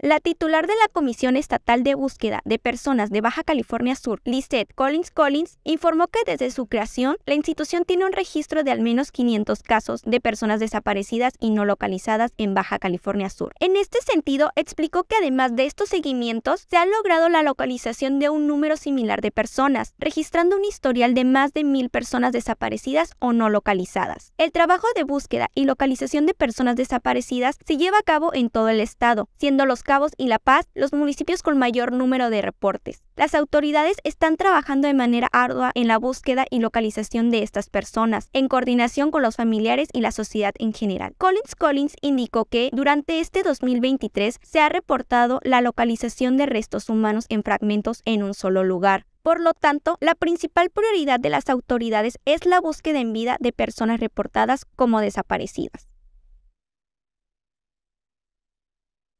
La titular de la Comisión Estatal de Búsqueda de Personas de Baja California Sur, Lisette Collins Collins, informó que desde su creación, la institución tiene un registro de al menos 500 casos de personas desaparecidas y no localizadas en Baja California Sur. En este sentido, explicó que además de estos seguimientos, se ha logrado la localización de un número similar de personas, registrando un historial de más de mil personas desaparecidas o no localizadas. El trabajo de búsqueda y localización de personas desaparecidas se lleva a cabo en todo el estado, siendo los Cabos y La Paz los municipios con mayor número de reportes. Las autoridades están trabajando de manera ardua en la búsqueda y localización de estas personas, en coordinación con los familiares y la sociedad en general. Collins Collins indicó que durante este 2023 se ha reportado la localización de restos humanos en fragmentos en un solo lugar, por lo tanto, la principal prioridad de las autoridades es la búsqueda en vida de personas reportadas como desaparecidas.